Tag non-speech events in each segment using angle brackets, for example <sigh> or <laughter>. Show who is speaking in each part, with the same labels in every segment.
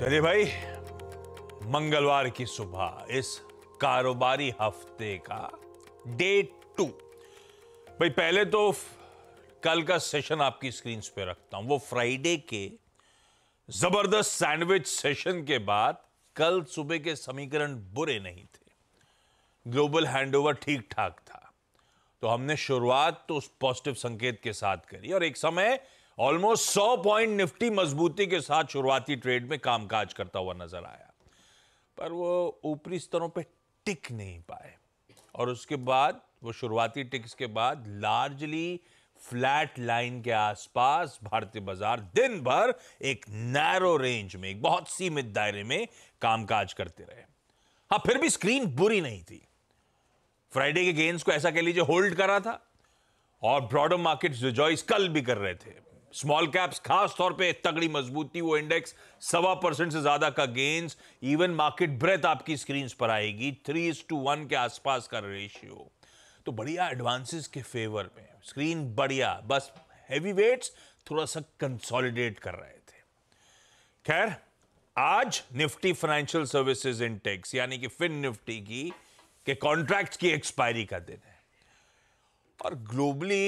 Speaker 1: चलिए भाई मंगलवार की सुबह इस कारोबारी हफ्ते का डे टू भाई पहले तो कल का सेशन आपकी स्क्रीन पे रखता हूं वो फ्राइडे के जबरदस्त सैंडविच सेशन के बाद कल सुबह के समीकरण बुरे नहीं थे ग्लोबल हैंडओवर ठीक ठाक था तो हमने शुरुआत तो उस पॉजिटिव संकेत के साथ करी और एक समय ऑलमोस्ट 100 पॉइंट निफ्टी मजबूती के साथ शुरुआती ट्रेड में कामकाज करता हुआ नजर आया पर वो ऊपरी स्तरों पे टिक नहीं पाए और उसके बाद वो शुरुआती टिक्स के बाद लार्जली फ्लैट लाइन के आसपास भारतीय बाजार दिन भर एक नैरो रेंज में एक बहुत सीमित दायरे में कामकाज करते रहे हाँ फिर भी स्क्रीन बुरी नहीं थी फ्राइडे के गेंस को ऐसा कह लीजिए होल्ड करा था और ब्रॉडर मार्केट रिजॉइस कल भी कर रहे थे स्मॉल कैप्स खास तौर पे तगड़ी मजबूती वो इंडेक्स सवा परसेंट से ज्यादा का गेंस इवन मार्केट ब्रेथ आपकी स्क्रीन पर आएगी थ्री टू वन के आसपास का रेशियो तो बढ़िया एडवांसेस के फेवर में स्क्रीन बढ़िया बस हैवी वेट्स थोड़ा सा कंसोलिडेट कर रहे थे खैर आज निफ्टी फाइनेंशियल सर्विसेज इंटेक्स यानी कि फिन निफ्टी की के की एक्सपायरी का दिन है और ग्लोबली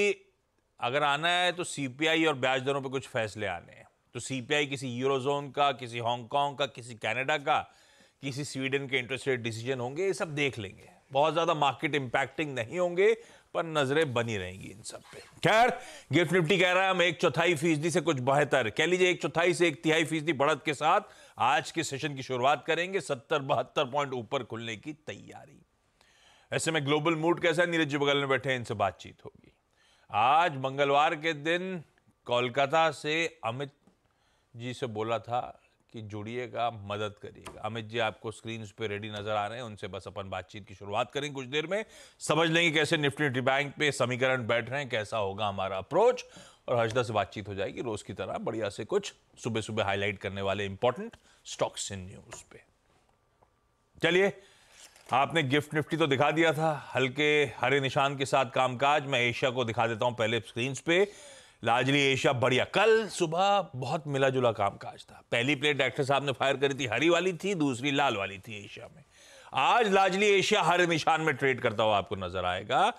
Speaker 1: अगर आना है तो सीपीआई और ब्याज दरों पर कुछ फैसले आने हैं तो सीपीआई किसी यूरोजोन का किसी हांगकांग का किसी कनाडा का किसी स्वीडन के इंटरेस्ट रेट डिसीजन होंगे ये सब देख लेंगे बहुत ज़्यादा मार्केट इंपैक्टिंग नहीं होंगे पर नज़रें बनी रहेंगी इन सब पे खैर गिफ्ट निफ्टी कह रहा है हम एक चौथाई फीसदी से कुछ बेहतर कह लीजिए एक चौथाई से एक तिहाई फीसदी बढ़त के साथ आज के सेशन की शुरुआत करेंगे सत्तर बहत्तर पॉइंट ऊपर खुलने की तैयारी ऐसे में ग्लोबल मूड कैसा है नीरज जी बगल में बैठे इनसे बातचीत होगी आज मंगलवार के दिन कोलकाता से अमित जी से बोला था कि जुड़िएगा मदद करिएगा अमित जी आपको स्क्रीन पे रेडी नजर आ रहे हैं उनसे बस अपन बातचीत की शुरुआत करेंगे कुछ देर में समझ लेंगे कैसे निफ्टी निफ्टी बैंक पे समीकरण बैठ रहे हैं कैसा होगा हमारा अप्रोच और हर्षदा से बातचीत हो जाएगी रोज की तरह बढ़िया से कुछ सुबह सुबह हाईलाइट करने वाले इंपॉर्टेंट स्टॉक्स इन न्यूज पे चलिए आपने गिफ्ट निफ्टी तो दिखा दिया था हल्के हरे निशान के साथ कामकाज मैं एशिया को दिखा देता हूं पहले स्क्रीन पे लाजली एशिया बढ़िया कल सुबह बहुत मिला जुला कामकाज था पहली प्लेट डॉक्टर साहब ने फायर करी थी हरी वाली थी दूसरी लाल वाली थी एशिया में आज लाजली एशिया हरे निशान में ट्रेड करता हुआ आपको नजर आएगा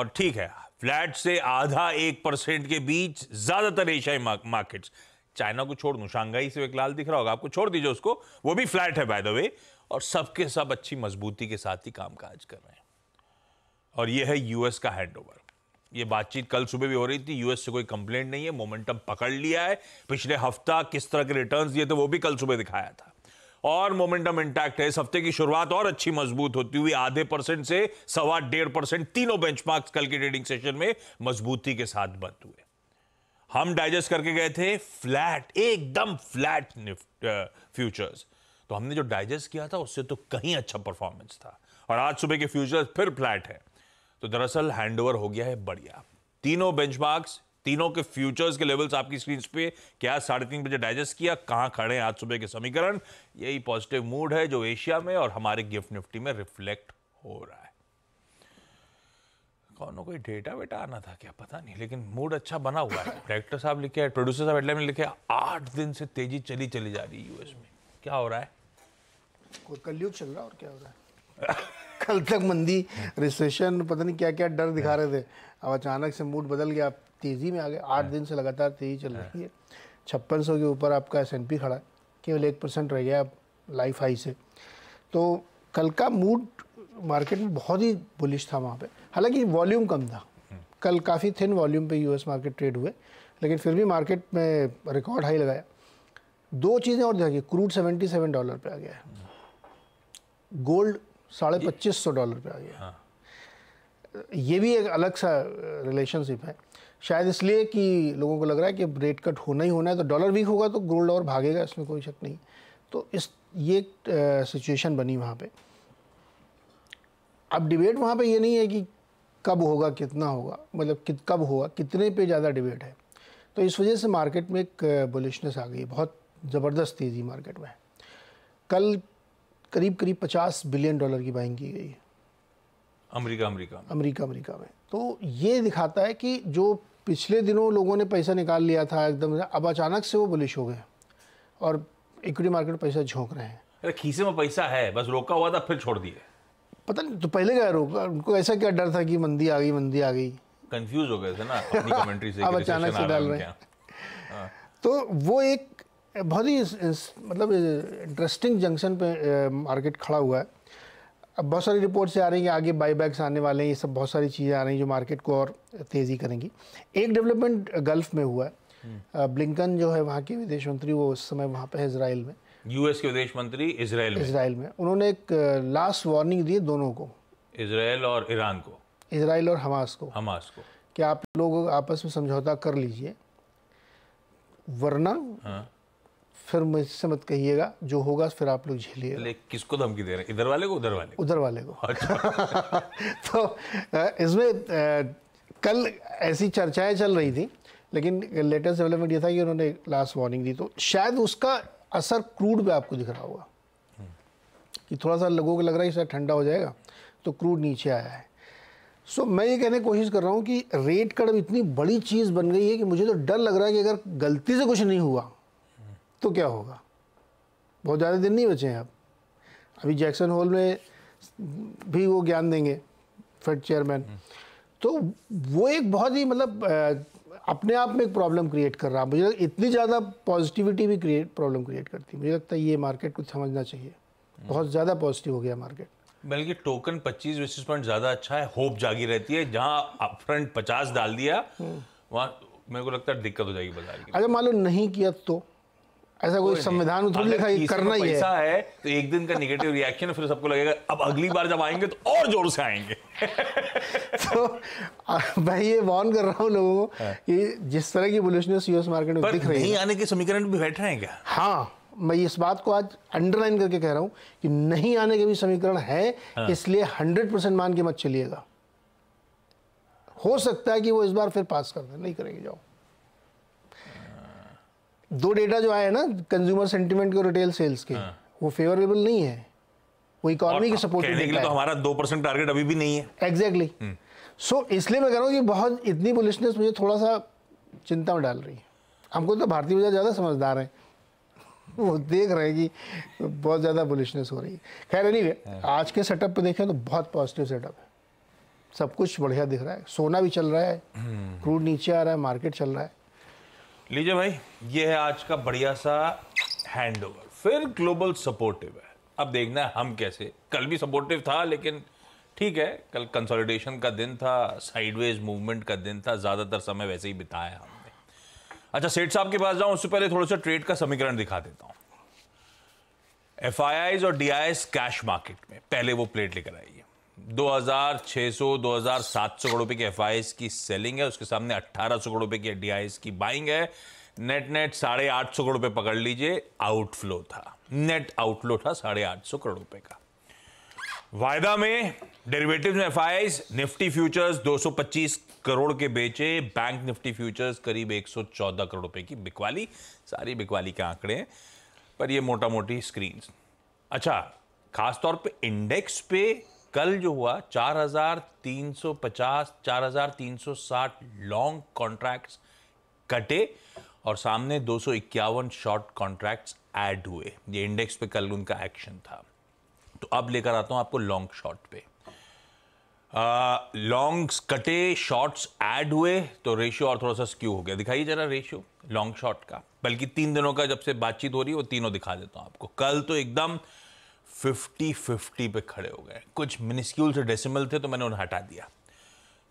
Speaker 1: और ठीक है फ्लैट से आधा एक परसेंट के बीच ज्यादातर एशियाई मार्केट्स चाइना को छोड़ दू शांघाई से एक लाल दिख रहा होगा आपको छोड़ दीजिए उसको वो भी फ्लैट है बाय द वे और सबके सब अच्छी मजबूती के साथ ही कामकाज कर रहे हैं और यह है यूएस का हैंडओवर ये बातचीत कल सुबह भी हो रही थी यूएस से कोई कंप्लेंट नहीं है मोमेंटम पकड़ लिया है पिछले हफ्ता किस तरह के रिटर्न्स दिए थे वो भी कल सुबह दिखाया था और मोमेंटम इंटैक्ट है इस हफ्ते की शुरुआत और अच्छी मजबूत होती हुई आधे परसेंट से सवा डेढ़ परसेंट तीनों बेंचमार्क्स कल के ट्रेडिंग सेशन में मजबूती के साथ बंद हुए हम डाइजेस्ट करके गए थे फ्लैट एकदम फ्लैट फ्यूचर्स uh, तो हमने जो डाइजेस्ट किया था उससे तो कहीं अच्छा परफॉर्मेंस था और आज सुबह के फ्यूचर फिर फ्लैट है तो दरअसल हैंडओवर हो गया है बढ़िया तीनों बेंचमार्क्स तीनों के फ्यूचर्स के लेवल्स आपकी स्क्रीन पे क्या साढ़े तीन बजे डाइजेस्ट किया कहाँ खड़े हैं आज सुबह के समीकरण यही पॉजिटिव मूड है जो एशिया में और हमारे गिफ्ट निफ्टी में रिफ्लेक्ट हो रहा है कौन कोई डेटा वेटा आना था क्या पता नहीं लेकिन मूड अच्छा बना हुआ है डायरेक्टर साहब लिखे प्रोड्यूसर साहब एडलाइन लिखे आठ दिन से तेजी चली चली जा रही है यूएस में क्या हो रहा है
Speaker 2: कोई कलयुग चल रहा है और क्या हो रहा है <laughs> कल तक मंदी रिसेशन पता नहीं क्या क्या डर दिखा रहे थे अब अचानक से मूड बदल गया तेज़ी में आ गए आठ दिन से लगातार तेज़ी चल रही है छप्पन सौ के ऊपर आपका एस एन पी खड़ा है केवल एक परसेंट रह गया लाइफ हाई से तो कल का मूड मार्केट में बहुत ही बुलिश था वहाँ पे हालांकि वॉल्यूम कम था कल काफ़ी थिन वॉल्यूम पे यूएस मार्केट ट्रेड हुए लेकिन फिर भी मार्केट में रिकॉर्ड हाई लगाया दो चीज़ें और देखिए क्रूड सेवेंटी सेवन डॉलर पे आ गया है गोल्ड साढ़े पच्चीस सौ डॉलर पे आ गया हाँ। ये भी एक अलग सा रिलेशनशिप है शायद इसलिए कि लोगों को लग रहा है कि रेट कट होना ही होना है तो डॉलर वीक होगा तो गोल्ड और भागेगा इसमें कोई शक नहीं तो इस ये सिचुएशन बनी वहाँ पे अब डिबेट वहाँ पे ये नहीं है कि कब होगा कितना होगा मतलब कि, कब होगा कितने पे ज़्यादा डिबेट है तो इस वजह से मार्केट में एक बुलिशनेस आ गई बहुत ज़बरदस्त तेज़ी मार्केट में कल करीब करीब 50 बिलियन डॉलर की बाइंग की गई है
Speaker 1: अमेरिका अमेरिका
Speaker 2: अमेरिका अमेरिका में तो ये दिखाता है कि जो पिछले दिनों लोगों ने पैसा निकाल लिया था एकदम अब अचानक से वो बुलिश हो गए और इक्विटी मार्केट पैसा झोंक रहे हैं
Speaker 1: अरे खीसे में पैसा है बस रोका हुआ था फिर छोड़ दिए
Speaker 2: पता नहीं तो पहले क्या रोका उनको ऐसा क्या डर था कि मंदी आ गई मंदी आ गई
Speaker 1: कंफ्यूज हो गए थे ना अपनी कमेंट्री से <laughs> अब अचानक से डाल रहे हैं हाँ।
Speaker 2: तो वो एक बहुत ही मतलब इंटरेस्टिंग जंक्शन पे मार्केट खड़ा हुआ है अब बहुत सारी रिपोर्ट्स आ रही हैं आगे बाईबैक्स आने वाले हैं ये सब बहुत सारी चीज़ें आ रही हैं जो मार्केट को और तेज़ी करेंगी एक डेवलपमेंट गल्फ में हुआ है ब्लिंकन हम्म। जो है वहाँ के विदेश मंत्री वो उस समय वहाँ पर है इसराइल में
Speaker 1: यूएस के विदेश मंत्री इसराइल में इसराइल में
Speaker 2: उन्होंने एक लास्ट वार्निंग दी दोनों को
Speaker 1: इसराइल और ईरान को
Speaker 2: इसराइल और हमास को हमास को कि आप लोग आपस में समझौता कर लीजिए वरना हाँ। फिर मुझसे मत कहिएगा जो होगा फिर आप लोग झेलिएगा
Speaker 1: किसको धमकी दे रहे हैं इधर वाले को उधर वाले उधर वाले को
Speaker 2: अच्छा। <laughs> तो इसमें कल ऐसी चर्चाएं चल रही थी लेकिन लेटेस्ट डेवलपमेंट ये था कि उन्होंने लास्ट वार्निंग दी तो शायद उसका असर क्रूड पे आपको दिख रहा होगा हम्म। कि थोड़ा सा लोगों को लग रहा है कि शायद ठंडा हो जाएगा तो क्रूड नीचे आया है सो so, मैं ये कहने की कोशिश कर रहा हूँ कि रेट कड़ब इतनी बड़ी चीज़ बन गई है कि मुझे तो डर लग रहा है कि अगर गलती से कुछ नहीं हुआ तो क्या होगा बहुत ज़्यादा दिन नहीं बचे हैं अब अभी जैक्सन होल में भी वो ज्ञान देंगे फेड चेयरमैन हम्म। तो वो एक बहुत ही मतलब अपने आप में एक प्रॉब्लम क्रिएट कर रहा है मुझे इतनी ज़्यादा पॉजिटिविटी भी क्रिएट प्रॉब्लम क्रिएट करती है मुझे लगता है ये मार्केट कुछ समझना चाहिए हम्म। बहुत ज़्यादा पॉजिटिव हो गया मार्केट
Speaker 1: बल्कि टोकन 25 बेसिस पॉइंट ज़्यादा अच्छा है होप जागी रहती है जहाँ फ्रंट 50 डाल दिया हम्म। वहाँ मेरे को लगता है दिक्कत हो जाएगी बाजार की
Speaker 2: अगर अच्छा, मान लो नहीं किया तो ऐसा कोई संविधान में लिखा करना ही ऐसा है
Speaker 1: तो एक दिन का निगेटिव रिएक्शन फिर सबको लगेगा अब अगली बार जब आएंगे तो और जोर से आएंगे <laughs>
Speaker 2: तो मैं ये वॉर्न कर रहा हूँ लोगों को हाँ। कि जिस तरह की वोल्यूशनस यूएस मार्केट में दिख रही है
Speaker 1: आने के समीकरण भी बैठ रहे हैं क्या
Speaker 2: हाँ मैं इस बात को आज अंडरलाइन करके कह रहा हूं कि नहीं आने के भी समीकरण है हाँ। इसलिए हंड्रेड परसेंट मान के मत चलिएगा हो सकता है कि वो इस बार फिर पास कर दे नहीं करेंगे जाओ दो डेटा जो आए ना कंज्यूमर सेंटीमेंट के रिटेल सेल्स के हाँ. वो फेवरेबल नहीं है वो इकोनॉमी के सपोर्ट के लिए तो हमारा दो परसेंट टारगेट अभी भी नहीं है exactly exactly. So hmm. so, इसलिए मैं कह रहा हूँ कि बहुत इतनी बुलिशनेस मुझे थोड़ा सा चिंता में डाल रही है हमको तो भारतीय बाजार ज़्यादा समझदार हैं <laughs> वो देख रहे हैं कि बहुत ज़्यादा बुलिशनेस हो रही है खैर नहीं हाँ। आज के सेटअप पर देखें तो बहुत पॉजिटिव सेटअप है सब कुछ बढ़िया दिख रहा है सोना भी चल रहा है क्रूड हम्म। नीचे आ रहा है मार्केट चल रहा है
Speaker 1: लीजिए भाई ये है आज का बढ़िया सा हैंडओवर फिर ग्लोबल सपोर्टिव है अब देखना है हम कैसे कल भी सपोर्टिव था लेकिन ठीक है कल कंसोलिडेशन का दिन था साइडवेज मूवमेंट का दिन था ज़्यादातर समय वैसे ही बिताया हमने अच्छा सेठ साहब के पास जाऊं उससे पहले थोड़ा सा ट्रेड का समीकरण दिखा देता हूं एफ और डी कैश मार्केट में पहले वो प्लेट लेकर आई 2600 2700 करोड़ रुपए की एफ की सेलिंग है उसके सामने 1800 करोड़ रुपए की डी की बाइंग है नेट नेट साढ़े आठ सौ करोड़ रुपए पकड़ लीजिए आउटफ्लो था नेट आउटफ्लो था साढ़े आठ सौ करोड़ रुपए का वायदा में डेरिवेटिव्स में एफ निफ्टी फ्यूचर्स 225 करोड़ के बेचे बैंक निफ्टी फ्यूचर्स करीब 114 करोड़ रुपए की बिकवाली सारी बिकवाली के आंकड़े हैं पर ये मोटा मोटी स्क्रीन अच्छा खासतौर पे इंडेक्स पे कल जो हुआ 4,350 4,360 लॉन्ग कॉन्ट्रैक्ट्स कटे और सामने दो शॉर्ट कॉन्ट्रैक्ट्स ऐड हुए ये इंडेक्स पे कल उनका एक्शन था तो अब लेकर आता हूं आपको लॉन्ग शॉर्ट पे लॉन्ग्स कटे शॉर्ट्स ऐड हुए तो रेशियो और थोड़ा सा स्क्यू हो गया दिखाइए जरा रेशियो लॉन्ग शॉर्ट का बल्कि तीन दिनों का जब से बातचीत हो रही है वो तीनों दिखा देता हूँ आपको कल तो एकदम फिफ्टी फिफ्टी पे खड़े हो गए कुछ मिनिस्क्यूल से डेसिमल थे तो मैंने उन्हें हटा दिया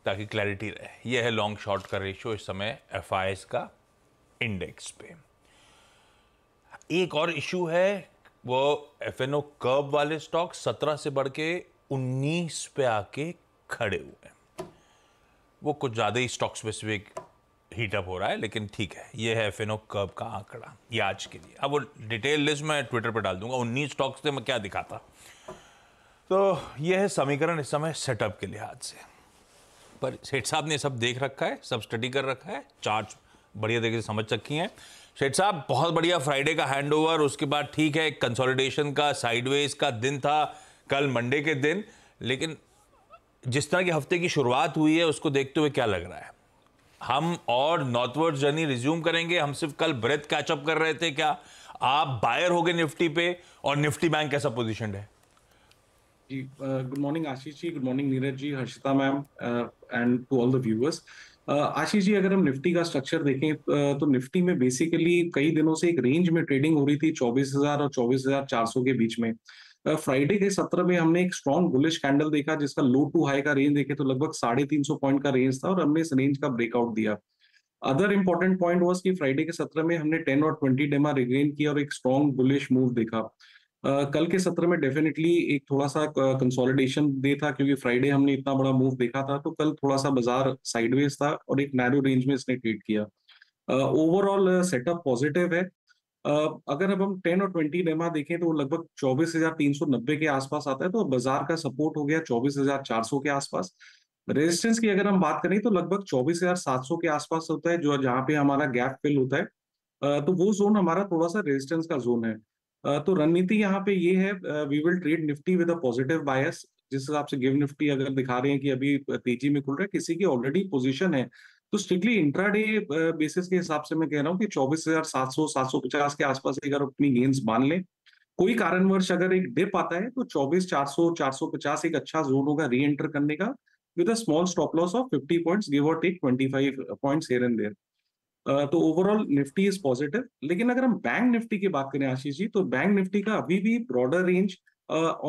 Speaker 1: ताकि क्लैरिटी रहे यह है लॉन्ग शॉर्ट का रेशियो इस समय एफ का इंडेक्स पे एक और इशू है वो एफ एन ओ कर्ब वाले स्टॉक सत्रह से बढ़ के उन्नीस पे आके खड़े हुए वो कुछ ज़्यादा ही स्टॉक स्पेसिफिक हीटअप हो रहा है लेकिन ठीक है ये है फिनो कर्ब का आंकड़ा ये आज के लिए अब वो डिटेल लिस्ट मैं ट्विटर पर डाल दूंगा उन्नीस स्टॉक्स से मैं क्या दिखाता तो ये है समीकरण इस समय सेटअप के लिहाज से पर सेठ साहब ने सब देख रखा है सब स्टडी कर रखा है चार्ज बढ़िया तरीके से समझ रखी है शेठ साहब बहुत बढ़िया फ्राइडे का हैंड उसके बाद ठीक है कंसोलिडेशन का साइडवेज का दिन था कल मंडे के दिन लेकिन जिस तरह के हफ्ते की शुरुआत हुई है उसको देखते हुए क्या लग रहा है हम और नॉर्थवर्ड जर्नी रिज्यूम करेंगे हम सिर्फ कल ब्रेथ कैचअप कर रहे थे क्या आप बायर हो गए निफ्टी पे और निफ्टी बैंक कैसा पोजिशन है
Speaker 3: जी good morning Ashish ji good morning Neeraj ji Harshita ma'am and to all the viewers Ashish ji अगर हम निफ्टी का स्ट्रक्चर देखें तो निफ्टी में बेसिकली कई दिनों से एक रेंज में ट्रेडिंग हो रही थी 24,000 और 24,400 के बीच में uh, फ्राइडे के सत्र में हमने एक स्ट्रॉन्ग बुलिश कैंडल देखा जिसका लो टू हाई का रेंज देखे तो लगभग साढ़े तीन सौ पॉइंट का रेंज था और हमने इस रेंज का ब्रेकआउट दिया अदर इंपॉर्टेंट पॉइंट वॉज कि फ्राइडे के सत्र में हमने टेन और ट्वेंटी डेमा रिग्रेन किया और एक स्ट्रॉन्ग बुलिश मूव देखा Uh, कल के सत्र में डेफिनेटली एक थोड़ा सा कंसोलिडेशन दे था क्योंकि फ्राइडे हमने इतना बड़ा मूव देखा था तो कल थोड़ा सा बाजार साइडवेज था और एक नैरो रेंज में इसने ट्रेड किया ओवरऑल सेटअप पॉजिटिव है अगर अब हम टेन और ट्वेंटी लेमा देखें तो लगभग चौबीस हजार तीन सौ नब्बे के आसपास आता है तो बाजार का सपोर्ट हो गया चौबीस हजार चार सौ के आसपास रेजिस्टेंस की अगर हम बात करें तो लगभग चौबीस हजार सात सौ के आसपास होता है जो जहाँ पे हमारा गैप फिल होता है तो वो जोन हमारा थोड़ा सा रेजिस्टेंस का जोन है तो रणनीति यहाँ पे ये है we will trade Nifty with a positive bias जिस हिसाब से गिव निफ्टी अगर दिखा रहे हैं कि अभी तेजी में खुल रहा है किसी की ऑलरेडी पोजिशन है तो स्ट्रिक्टली इंट्राडे बेसिस के हिसाब से मैं कह रहा हूँ कि चौबीस हजार सात सौ सात सौ पचास के आसपास अगर अपनी गेंस मान लें कोई कारणवश अगर एक डिप आता है तो चौबीस चार सौ चार सौ पचास एक अच्छा जोन होगा री एंटर करने का with a small stop loss of fifty points give और take five points here and there तो ओवरऑल निफ्टी इज पॉजिटिव लेकिन अगर हम बैंक निफ्टी की बात करें आशीष जी तो बैंक निफ्टी का अभी भी broader range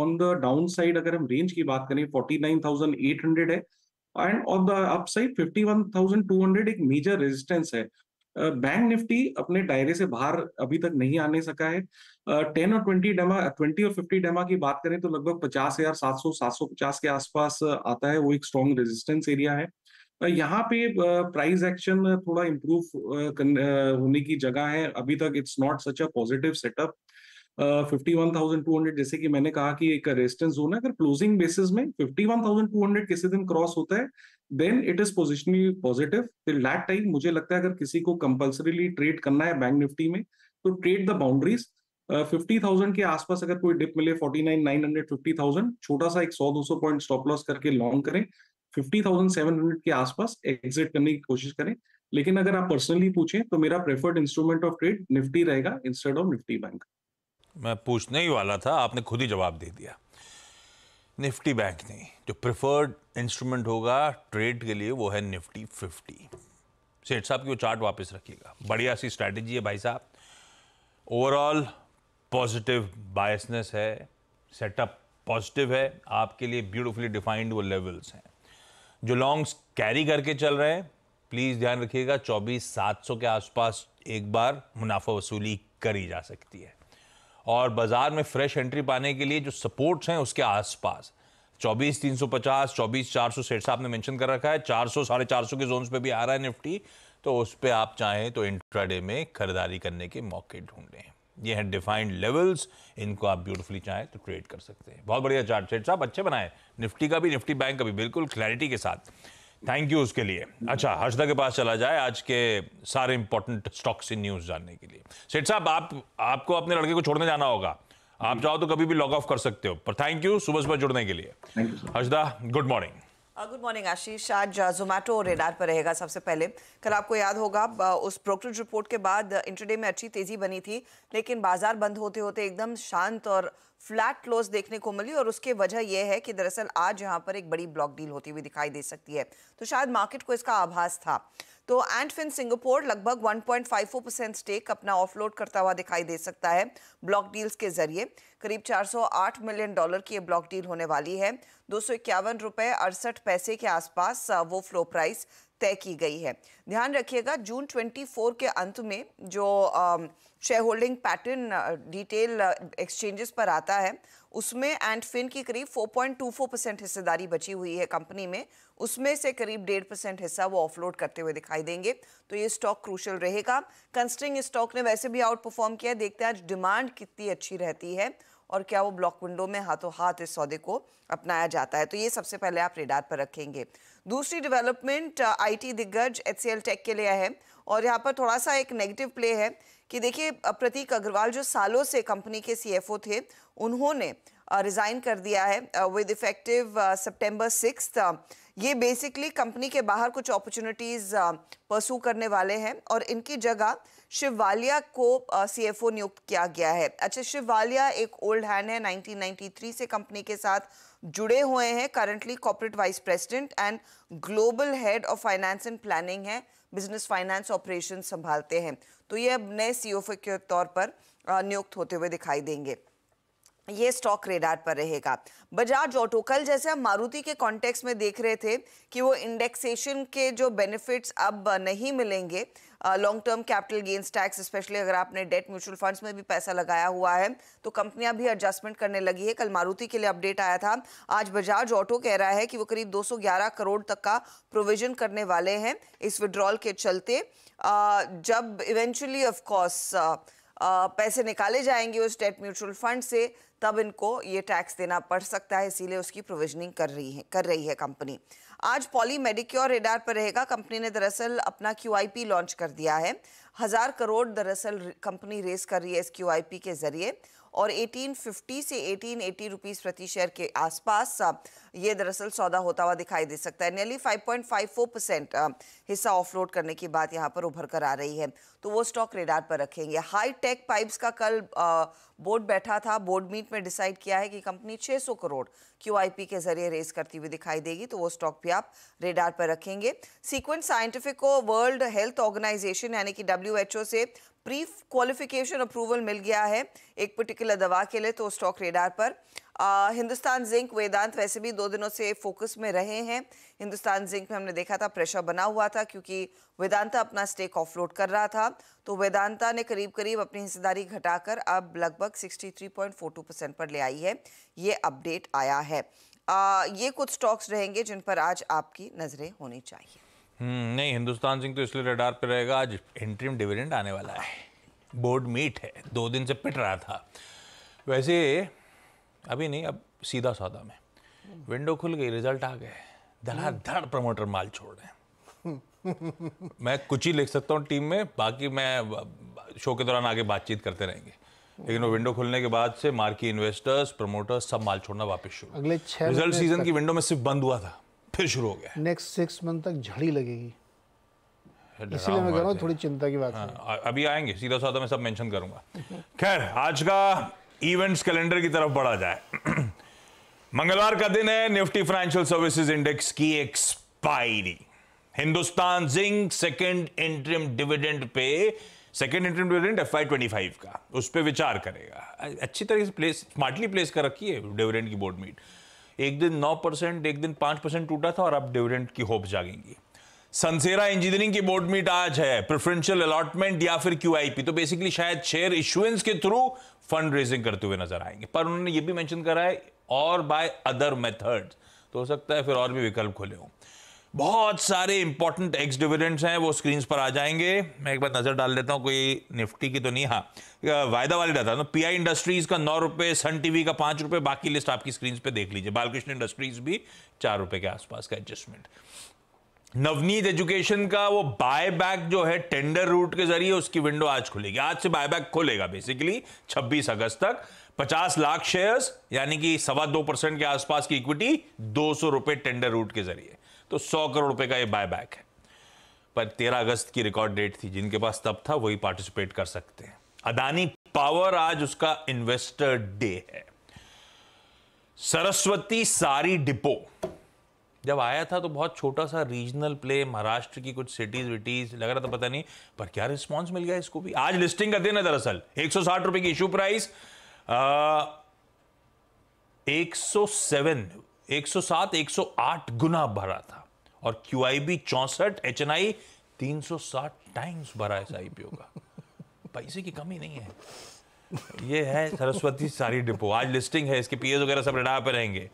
Speaker 3: on the downside अगर हम रेंज की बात करें forty nine thousand eight hundred है एंड ऑन द अपसाइड 51,200 एक मेजर रेजिस्टेंस है बैंक uh, निफ्टी अपने डायरे से बाहर अभी तक नहीं आने सका है टेन uh, और ट्वेंटी डेमा ट्वेंटी और फिफ्टी डेमा की बात करें तो लगभग पचास हजार सात सौ सात सौ पचास के आसपास uh, आता है वो एक स्ट्रॉन्ग रेजिस्टेंस एरिया है uh, यहाँ पे प्राइस uh, एक्शन थोड़ा इम्प्रूव uh, होने की जगह है अभी तक it's not such a positive setup fifty one thousand two hundred जैसे कि मैंने कहा कि एक रेजिस्टेंस जोन है अगर क्लोजिंग बेसिस में fifty one thousand two hundred किसी दिन क्रॉस होता है then it is positionally positive till that time मुझे लगता है अगर किसी को कंपल्सरीली ट्रेड करना है बैंक निफ्टी में तो trade the boundaries fifty thousand के आसपास अगर कोई डिप मिले forty nine nine hundred fifty thousand छोटा सा एक सौ दो सौ पॉइंट स्टॉप लॉस करके लॉन्ग करें फिफ्टी थाउजेंड सेवन हंड्रेड के आसपास एग्जिट करने की कोशिश करें लेकिन अगर आप पर्सनली पूछें तो मेरा preferred instrument of trade Nifty रहेगा इंस्टेड ऑफ निफ्टी बैंक
Speaker 1: मैं पूछने ही वाला था आपने खुद ही जवाब दे दिया निफ्टी बैंक नहीं जो प्रेफर्ड इंस्ट्रूमेंट होगा ट्रेड के लिए वो है निफ्टी फिफ्टी सेठ साहब की वो चार्ट वापस रखिएगा बढ़िया सी स्ट्रैटेजी है भाई साहब ओवरऑल पॉजिटिव बायसनेस है सेटअप पॉजिटिव है आपके लिए ब्यूटिफुली डिफाइंड वो लेवल्स हैं जो लॉन्ग्स कैरी करके चल रहे हैं प्लीज़ ध्यान रखिएगा चौबीस सात सौ के आसपास एक बार मुनाफा वसूली करी जा सकती है और बाज़ार में फ्रेश एंट्री पाने के लिए जो सपोर्ट्स हैं उसके आसपास चौबीस तीन सौ पचास चौबीस चार सौ सेठ मैंशन कर रखा है चार सौ साढ़े चार सौ के जोन्स पे भी आ रहा है निफ्टी तो उस पर आप चाहें तो इंट्राडे में खरीदारी करने के मौके ढूंढे ये हैं डिफाइंड लेवल्स इनको आप ब्यूटीफुली चाहें तो ट्रेड कर सकते हैं बहुत बढ़िया चार्ट सेट्स साहब अच्छे बनाए निफ्टी का भी निफ्टी बैंक का भी बिल्कुल क्लैरिटी के साथ थैंक यू उसके लिए अच्छा हर्षदा के पास चला जाए आज के सारे इंपॉर्टेंट स्टॉक्स इन न्यूज जानने के लिए सेठ साहब आप आपको अपने लड़के को छोड़ने जाना होगा आप चाहो तो कभी भी लॉग ऑफ कर सकते हो पर थैंक यू सुबह सुबह जुड़ने के लिए Harshada good morning
Speaker 4: good morning Ashish आज जोमैटो और रेडार पर रहेगा सबसे पहले कल आपको याद होगा uh, उस प्रोक्रेज रिपोर्ट के बाद इंटरडे uh, में अच्छी तेजी बनी थी लेकिन बाजार बंद होते होते एकदम शांत और फ्लैट क्लोज देखने को मिली और उसके वजह यह है कि दरअसल आज यहाँ पर एक बड़ी ब्लॉक डील होती हुई दिखाई दे सकती है तो शायद मार्केट को इसका आभास था तो एंड फिन सिंगापुर लगभग 1.54 परसेंट स्टेक अपना ऑफलोड करता हुआ दिखाई दे सकता है ब्लॉक डील्स के जरिए करीब 408 मिलियन डॉलर की ये ब्लॉक डील होने वाली है दो सौ इक्यावन रुपये अड़सठ पैसे के आसपास uh, वो फ्लो प्राइस तय की गई है ध्यान रखिएगा जून 24 के अंत में जो share holding pattern detail exchanges पर आता है उसमें एंड फिन की करीब 4.24 परसेंट हिस्सेदारी बची हुई है कंपनी में उसमें से करीब डेढ़ परसेंट हिस्सा वो ऑफलोड करते हुए दिखाई देंगे तो ये स्टॉक क्रूशल रहेगा कंस्टरिंग स्टॉक ने वैसे भी आउट परफॉर्म किया देखते हैं आज डिमांड कितनी अच्छी रहती है और क्या वो ब्लॉक विंडो में हाथों हाथ इस सौदे को अपनाया जाता है तो ये सबसे पहले आप रेडार पर रखेंगे दूसरी डेवलपमेंट आईटी uh, दिग्गज एचसीएल टेक के लिए है और यहाँ पर थोड़ा सा एक नेगेटिव प्ले है कि देखिए प्रतीक अग्रवाल जो सालों से कंपनी के सीएफओ थे उन्होंने रिज़ाइन कर दिया है विद इफेक्टिव सितंबर सिक्स ये बेसिकली कंपनी के बाहर कुछ अपॉर्चुनिटीज़ परसू करने वाले हैं और इनकी जगह शिववालिया को सीएफओ नियुक्त किया गया है अच्छा शिववालिया एक ओल्ड हैंड है 1993 से कंपनी के साथ जुड़े हुए हैं currently corporate vice president and global head of finance and planning है बिजनेस फाइनेंस ऑपरेशन संभालते हैं तो ये अब नए सी e के तौर पर नियुक्त होते हुए दिखाई देंगे ये स्टॉक रेडार पर रहेगा बजाज ऑटो कल जैसे हम मारुति के कॉन्टेक्स्ट में देख रहे थे कि वो इंडेक्सेशन के जो बेनिफिट्स अब नहीं मिलेंगे long term capital gains tax specially अगर आपने डेट म्यूचुअल फंड्स में भी पैसा लगाया हुआ है तो कंपनियां भी एडजस्टमेंट करने लगी है कल मारुति के लिए अपडेट आया था आज बजाज ऑटो कह रहा है कि वो करीब 211 करोड़ तक का प्रोविजन करने वाले हैं इस विड्रॉल के चलते जब इवेंचुअली ऑफकोर्स पैसे निकाले जाएंगे उस डेट म्यूचुअल फंड से तब इनको ये टैक्स देना पड़ सकता है इसीलिए उसकी प्रोविजनिंग कर रही है कर रही है कंपनी आज पॉली मेडिक्योर रेडार पर रहेगा कंपनी ने दरअसल अपना क्यू लॉन्च कर दिया है हज़ार करोड़ दरअसल कंपनी रेस कर रही है इस क्यू के ज़रिए और 1850 से 1880 रुपीज प्रति शेयर के आसपास ये दरअसल सौदा होता हुआ दिखाई दे सकता है नियरली 5.54 परसेंट हिस्सा ऑफलोड करने की बात यहाँ पर उभर कर आ रही है तो वो स्टॉक रेडार पर रखेंगे हाई टेक पाइप्स का कल बोर्ड बैठा था बोर्ड मीट में डिसाइड किया है कि कंपनी 600 करोड़ क्यू के जरिए रेस करती हुई दिखाई देगी तो वो स्टॉक भी आप रेडार पर रखेंगे सीक्वेंस साइंटिफिक को वर्ल्ड हेल्थ ऑर्गेनाइजेशन यानी कि डब्ल्यू से प्री क्वालिफिकेशन अप्रूवल मिल गया है एक पर्टिकुलर दवा के लिए तो स्टॉक रेडार पर आ, हिंदुस्तान जिंक वेदांत वैसे भी दो दिनों से फोकस में रहे हैं हिंदुस्तान जिंक में हमने देखा था प्रेशर बना हुआ था क्योंकि वेदांता अपना स्टेक ऑफलोड कर रहा था तो वेदांता ने करीब करीब अपनी हिस्सेदारी घटाकर अब लगभग 63.42 परसेंट पर ले आई है ये अपडेट आया है आ, ये कुछ स्टॉक्स रहेंगे जिन पर आज आपकी नज़रें होनी चाहिए
Speaker 1: हम्म, नहीं हिंदुस्तान सिंह तो इसलिए रडार पर रहेगा आज इंट्रीम डिविडेंड आने वाला है बोर्ड मीट है दो दिन से पिट रहा था वैसे अभी नहीं अब सीधा साधा में विंडो खुल गई रिजल्ट आ गए धड़ाधड़ प्रमोटर माल छोड़ रहे
Speaker 2: हैं
Speaker 1: मैं कुछ ही लिख सकता हूँ टीम में बाकी मैं शो के दौरान आगे बातचीत करते रहेंगे लेकिन वो विंडो खुलने के बाद से मार्की इन्वेस्टर्स प्रमोटर्स सब माल छोड़ना वापस शुरू अगले छह रिजल्ट सीजन की विंडो में सिर्फ बंद हुआ
Speaker 2: था फिर शुरू हो गया नेक्स्ट सिक्स मंथ तक झड़ी लगेगी इसलिए मैं कह रहा हूँ थोड़ी चिंता की बात
Speaker 1: हाँ, अभी आएंगे सीधा साधा मैं सब मेंशन करूंगा खैर आज का इवेंट्स कैलेंडर की तरफ बढ़ा जाए मंगलवार का दिन है निफ्टी फाइनेंशियल सर्विसेज इंडेक्स की expiry Hindustan zinc second interim dividend पे second interim dividend F I twenty five का उस पर विचार करेगा अच्छी तरीके से प्लेस स्मार्टली प्लेस कर रखी है डिविडेंड की बोर्ड मीट एक दिन नौ परसेंट एक दिन पांच परसेंट टूटा था और अब डिविडेंड की होप जागेंगी संसेरा इंजीनियरिंग की बोर्ड मीट आज है प्रेफरेंशियल अलॉटमेंट या फिर क्यूआईपी तो बेसिकली शायद शेयर इशुएंस के थ्रू फंड रेजिंग करते हुए नजर आएंगे पर उन्होंने ये भी मेंशन करा है और बाय अदर मेथड तो हो सकता है फिर और भी विकल्प खुले हों बहुत सारे इंपॉर्टेंट एक्स डिविडेंड्स हैं वो स्क्रीन पर आ जाएंगे मैं एक बार नज़र डाल देता हूँ कोई निफ्टी की तो नहीं हाँ वायदा वाली डाटा ना पीआई इंडस्ट्रीज़ का नौ रुपये सन टीवी का पांच रुपये बाकी लिस्ट आपकी स्क्रीन पर देख लीजिए बालकृष्ण इंडस्ट्रीज़ भी चार रुपये के आसपास का एडजस्टमेंट नवनीत एजुकेशन का वो बाय बैक जो है टेंडर रूट के जरिए उसकी विंडो आज खुलेगी आज से बाय बैक खुलेगा बेसिकली 26 अगस्त तक 50 लाख शेयर्स यानी कि सवा दो परसेंट के आसपास की इक्विटी दो सौ रुपए टेंडर रूट के जरिए तो सौ करोड़ रुपए का ये बायबैक है पर तेरह अगस्त की रिकॉर्ड डेट थी जिनके पास तब था वही पार्टिसिपेट कर सकते हैं अदानी पावर आज उसका इन्वेस्टर डे है सरस्वती सारी डिपो जब आया था तो बहुत छोटा सा रीजनल प्ले महाराष्ट्र की कुछ सिटीज विटीज लग रहा था पता नहीं पर क्या रिस्पॉन्स मिल गया इसको भी आज लिस्टिंग का दिन है दरअसल एक सौ साठ रुपए की इशू प्राइस आ, एक 107 सेवन एक सौ सात एक सौ आठ गुना भरा था और क्यू आई बी चौसठ एच एन आई तीन सौ साठ टाइम्स भरा है आई पी का पैसे की कमी नहीं है ये है सरस्वती सारी डिपो आज लिस्टिंग है इसके पीएस वगैरह सब रडार पे रहेंगे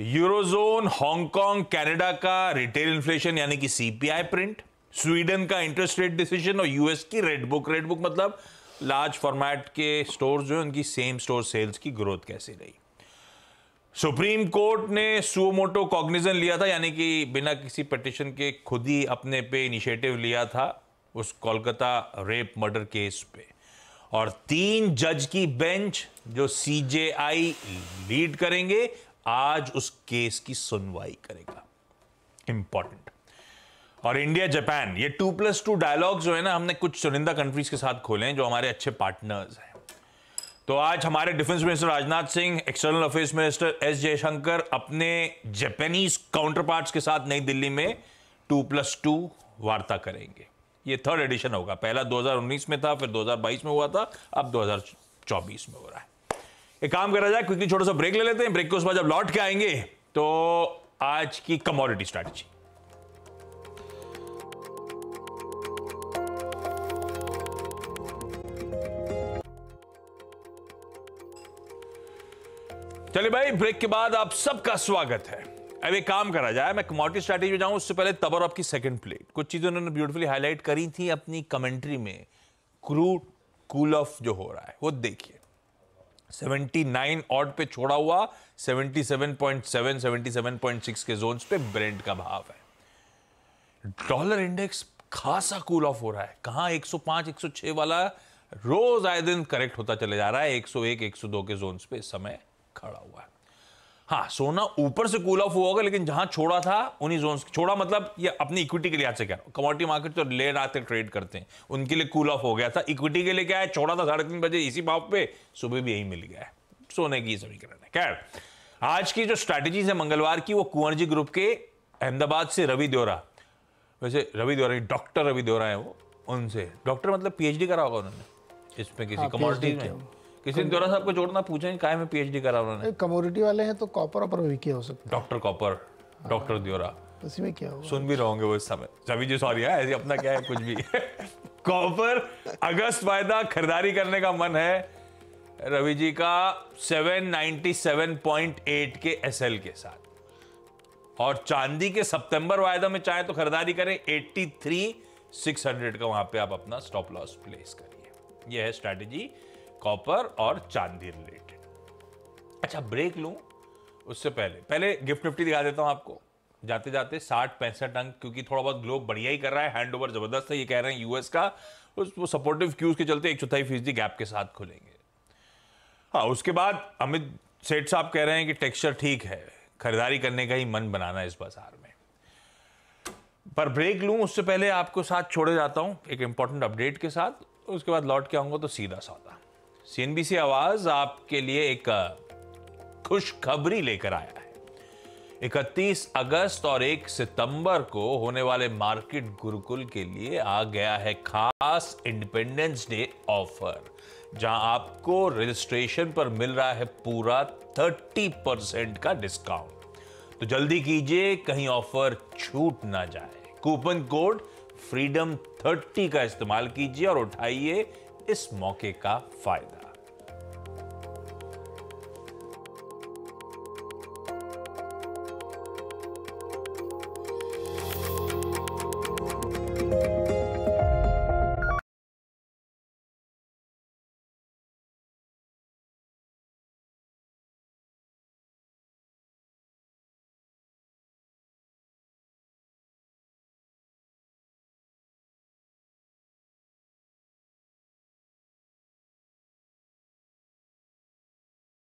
Speaker 1: यूरोजोन हांगकांग कनाडा का रिटेल इन्फ्लेशन यानी कि सीपीआई प्रिंट स्वीडन का इंटरेस्ट रेट डिसीजन और यूएस की रेड बुक रेड बुक मतलब लार्ज फॉर्मेट के स्टोर जो है उनकी सेम स्टोर सेल्स की ग्रोथ कैसे रही सुप्रीम कोर्ट ने सुमोटो कॉग्निजन लिया था यानी कि बिना किसी पटिशन के खुद ही अपने पे इनिशिएटिव लिया था उस कोलकाता रेप मर्डर केस पे और तीन जज की बेंच जो सीजेआई लीड करेंगे आज उस केस की सुनवाई करेगा इंपॉर्टेंट और इंडिया जापान ये टू प्लस टू डायलॉग जो है ना हमने कुछ चुनिंदा कंट्रीज के साथ खोले हैं जो हमारे अच्छे पार्टनर्स हैं तो आज हमारे defence minister Rajnath Singh external affairs minister S Jaishankar अपने जापानीज काउंटर पार्ट के साथ नई दिल्ली में टू प्लस टू वार्ता करेंगे ये थर्ड एडिशन होगा पहला 2019 में था फिर 2022 में हुआ था अब 2024 में हो रहा है एक काम करा जाए क्विकली छोटा सा ब्रेक ले लेते हैं ब्रेक के उस बाद जब लौट के आएंगे तो आज की कमोडिटी स्ट्रैटेजी चलिए भाई ब्रेक के बाद आप सबका स्वागत है अब एक काम करा जाए मैं कमोडिटी स्ट्रैटेजी में जाऊं उससे पहले तबर आपकी सेकंड प्लेट कुछ चीज़ें उन्होंने ब्यूटीफुली हाईलाइट करी थी अपनी कमेंट्री में क्रूड कूल ऑफ जो हो रहा है वो देखिए 79 ऑड पे छोड़ा हुआ 77.7 77.6 के जोन्स पे ब्रेंड का भाव है डॉलर इंडेक्स खासा कूल ऑफ हो रहा है कहाँ 105 106 वाला रोज आए दिन करेक्ट होता चले जा रहा है 101 102 के जोन्स पे समय खड़ा हुआ है हाँ सोना ऊपर से कूल ऑफ हुआ होगा लेकिन जहां छोड़ा था उन्हीं जोन छोड़ा मतलब ये अपनी इक्विटी के लिहाज से क्या कमोडिटी मार्केट तो लेट आते ट्रेड करते हैं उनके लिए कूल ऑफ हो गया था इक्विटी के लिए क्या है छोड़ा था साढ़े तीन बजे इसी भाव पे सुबह भी यही मिल गया है सोने की समीकरण है खैर आज की जो स्ट्रैटेजीज है मंगलवार की वो कुंवरजी ग्रुप के अहमदाबाद से रवि द्योरा वैसे रवि द्योरा डॉक्टर रवि द्योरा है वो उनसे डॉक्टर मतलब पीएचडी करा होगा उन्होंने इसमें किसी हाँ, कमोडिटी में किसी ने साहब को जोड़ना पूछेंगे काय में पीएचडी करा उन्होंने
Speaker 2: कमोडिटी वाले हैं तो कॉपर ऑपर भी किया हो सकता
Speaker 1: डॉक्टर कॉपर डॉक्टर द्योरा
Speaker 2: उसी में क्या होगा
Speaker 1: सुन भी रहोगे वो इस समय सभी जी सॉरी है हाँ, ऐसे अपना क्या है कुछ भी कॉपर <laughs> अगस्त वायदा खरीदारी करने का मन है रवि जी का 797.8 के एसएल के साथ और चांदी के सितंबर वायदा में चाहे तो खरीदारी करें 83 600 का वहां पे आप अपना स्टॉप लॉस प्लेस करिए यह है स्ट्रैटेजी कॉपर और चांदी रिलेटेड अच्छा ब्रेक लूं उससे पहले पहले गिफ्ट निफ्टी दिखा देता हूं आपको जाते जाते साठ पैंसठ अंक क्योंकि थोड़ा बहुत ग्लोब बढ़िया ही कर रहा है हैंड ओवर जबरदस्त है ये कह रहे हैं यूएस का उस वो सपोर्टिव क्यूज के चलते एक चौथाई फीसदी गैप के साथ खुलेंगे हाँ उसके बाद अमित सेठ साहब कह रहे हैं कि टेक्सचर ठीक है खरीदारी करने का ही मन बनाना इस बाजार में पर ब्रेक लूँ उससे पहले आपको साथ छोड़े जाता हूँ एक इंपॉर्टेंट अपडेट के साथ उसके बाद लौट के आऊंगा तो सीधा सौदा सीएनबीसी आवाज आपके लिए एक खुशखबरी लेकर आया है 31 अगस्त और 1 सितंबर को होने वाले मार्केट गुरुकुल के लिए आ गया है खास इंडिपेंडेंस डे ऑफर जहां आपको रजिस्ट्रेशन पर मिल रहा है पूरा 30 परसेंट का डिस्काउंट तो जल्दी कीजिए कहीं ऑफर छूट ना जाए कूपन कोड फ्रीडम 30 का इस्तेमाल कीजिए और उठाइए इस मौके का फायदा